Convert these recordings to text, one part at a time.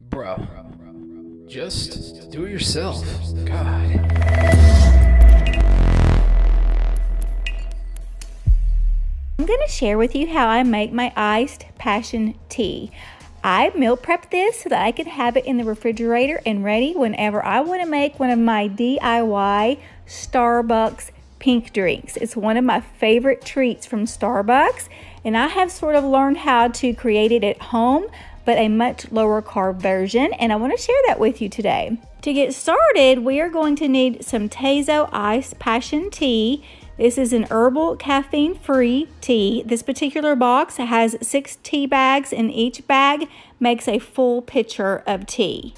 Bro, just do it yourself. God. I'm going to share with you how I make my iced passion tea. I meal prep this so that I can have it in the refrigerator and ready whenever I want to make one of my DIY Starbucks pink drinks. It's one of my favorite treats from Starbucks and I have sort of learned how to create it at home but a much lower carb version. And I want to share that with you today. To get started, we are going to need some Tazo Ice Passion Tea. This is an herbal caffeine free tea. This particular box has six tea bags and each bag makes a full pitcher of tea.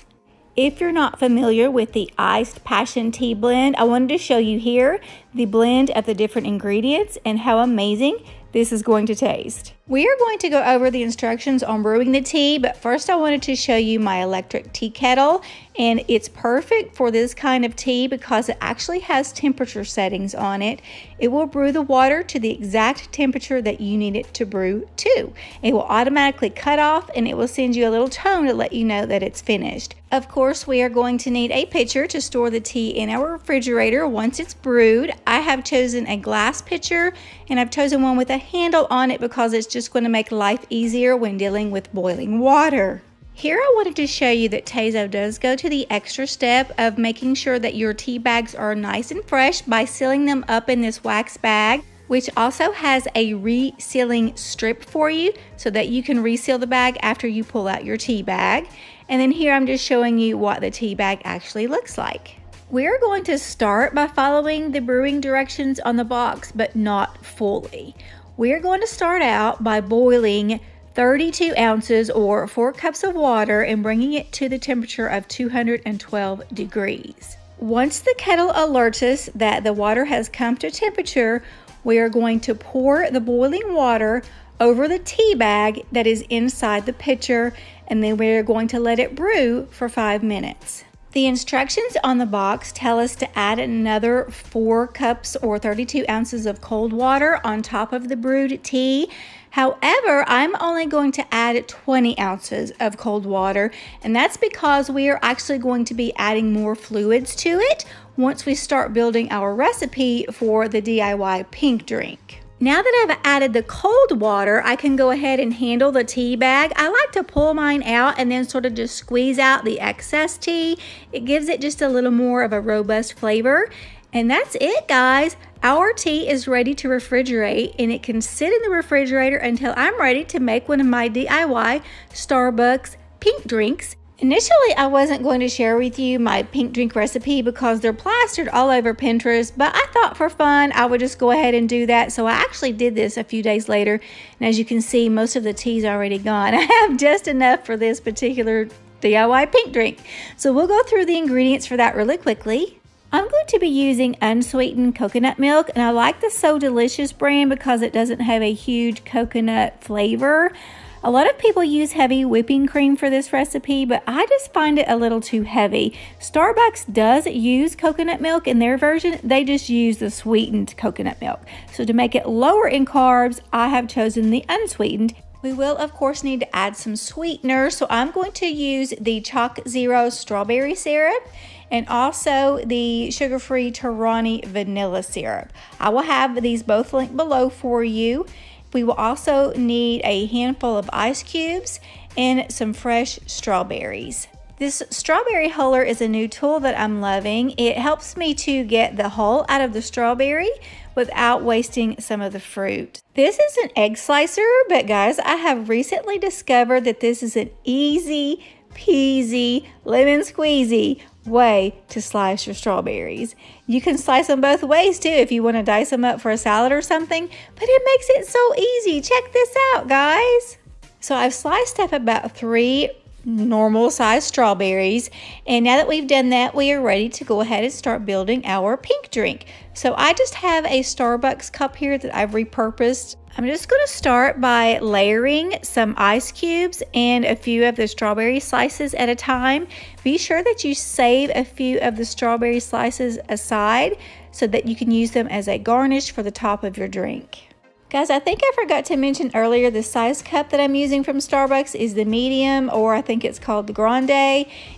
If you're not familiar with the iced passion tea blend, I wanted to show you here the blend of the different ingredients and how amazing this is going to taste. We are going to go over the instructions on brewing the tea, but first I wanted to show you my electric tea kettle and it's perfect for this kind of tea because it actually has temperature settings on it. It will brew the water to the exact temperature that you need it to brew to. It will automatically cut off and it will send you a little tone to let you know that it's finished. Of course, we are going to need a pitcher to store the tea in our refrigerator once it's brewed. I have chosen a glass pitcher and I've chosen one with a handle on it because it's just going to make life easier when dealing with boiling water. Here I wanted to show you that Tazo does go to the extra step of making sure that your tea bags are nice and fresh by sealing them up in this wax bag which also has a resealing strip for you so that you can reseal the bag after you pull out your tea bag. And then here I'm just showing you what the tea bag actually looks like. We're going to start by following the brewing directions on the box, but not fully. We're going to start out by boiling 32 ounces or 4 cups of water and bringing it to the temperature of 212 degrees. Once the kettle alerts us that the water has come to temperature, we are going to pour the boiling water over the tea bag that is inside the pitcher and then we're going to let it brew for five minutes. The instructions on the box tell us to add another four cups or 32 ounces of cold water on top of the brewed tea However, I'm only going to add 20 ounces of cold water, and that's because we are actually going to be adding more fluids to it once we start building our recipe for the DIY pink drink. Now that I've added the cold water, I can go ahead and handle the tea bag. I like to pull mine out and then sort of just squeeze out the excess tea. It gives it just a little more of a robust flavor. And that's it, guys. Our tea is ready to refrigerate and it can sit in the refrigerator until I'm ready to make one of my DIY Starbucks pink drinks. Initially, I wasn't going to share with you my pink drink recipe because they're plastered all over Pinterest, but I thought for fun I would just go ahead and do that. So I actually did this a few days later. And as you can see, most of the tea's already gone. I have just enough for this particular DIY pink drink. So we'll go through the ingredients for that really quickly. I'm going to be using unsweetened coconut milk, and I like the So Delicious brand because it doesn't have a huge coconut flavor. A lot of people use heavy whipping cream for this recipe, but I just find it a little too heavy. Starbucks does use coconut milk in their version, they just use the sweetened coconut milk. So to make it lower in carbs, I have chosen the unsweetened we will, of course, need to add some sweeteners. So I'm going to use the Chalk Zero strawberry syrup and also the sugar-free Tarani vanilla syrup. I will have these both linked below for you. We will also need a handful of ice cubes and some fresh strawberries. This strawberry huller is a new tool that I'm loving. It helps me to get the hull out of the strawberry without wasting some of the fruit. This is an egg slicer, but guys, I have recently discovered that this is an easy peasy lemon squeezy way to slice your strawberries. You can slice them both ways too if you want to dice them up for a salad or something, but it makes it so easy. Check this out, guys. So I've sliced up about three normal size strawberries. And now that we've done that, we are ready to go ahead and start building our pink drink. So I just have a Starbucks cup here that I've repurposed. I'm just gonna start by layering some ice cubes and a few of the strawberry slices at a time. Be sure that you save a few of the strawberry slices aside so that you can use them as a garnish for the top of your drink. Guys, I think I forgot to mention earlier the size cup that I'm using from Starbucks is the medium or I think it's called the grande.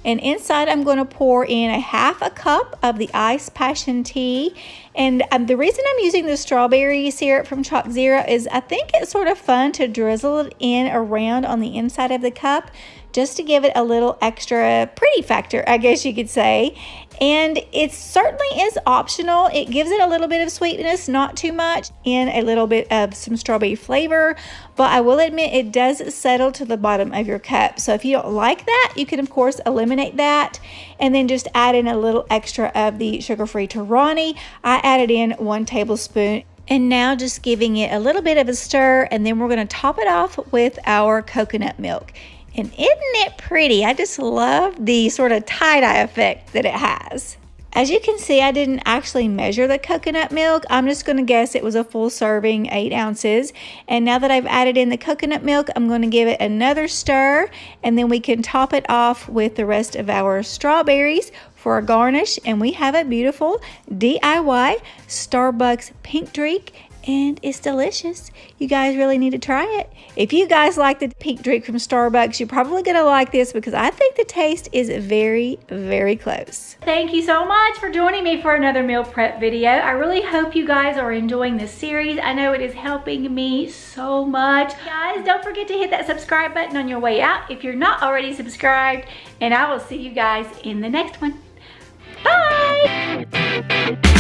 And inside I'm going to pour in a half a cup of the ice passion tea. And um, the reason I'm using the strawberry syrup from Chalk Zero is I think it's sort of fun to drizzle it in around on the inside of the cup just to give it a little extra pretty factor, I guess you could say. And it certainly is optional. It gives it a little bit of sweetness, not too much, and a little bit of some strawberry flavor. But I will admit it does settle to the bottom of your cup. So if you don't like that, you can of course eliminate that and then just add in a little extra of the sugar-free Tarani. I added in one tablespoon and now just giving it a little bit of a stir and then we're gonna top it off with our coconut milk. And isn't it pretty? I just love the sort of tie dye effect that it has. As you can see, I didn't actually measure the coconut milk. I'm just gonna guess it was a full serving, eight ounces. And now that I've added in the coconut milk, I'm gonna give it another stir and then we can top it off with the rest of our strawberries for a garnish. And we have a beautiful DIY Starbucks pink drink and it's delicious. You guys really need to try it. If you guys like the pink drink from Starbucks, you're probably gonna like this because I think the taste is very, very close. Thank you so much for joining me for another meal prep video. I really hope you guys are enjoying this series. I know it is helping me so much. Guys, don't forget to hit that subscribe button on your way out if you're not already subscribed, and I will see you guys in the next one. Bye!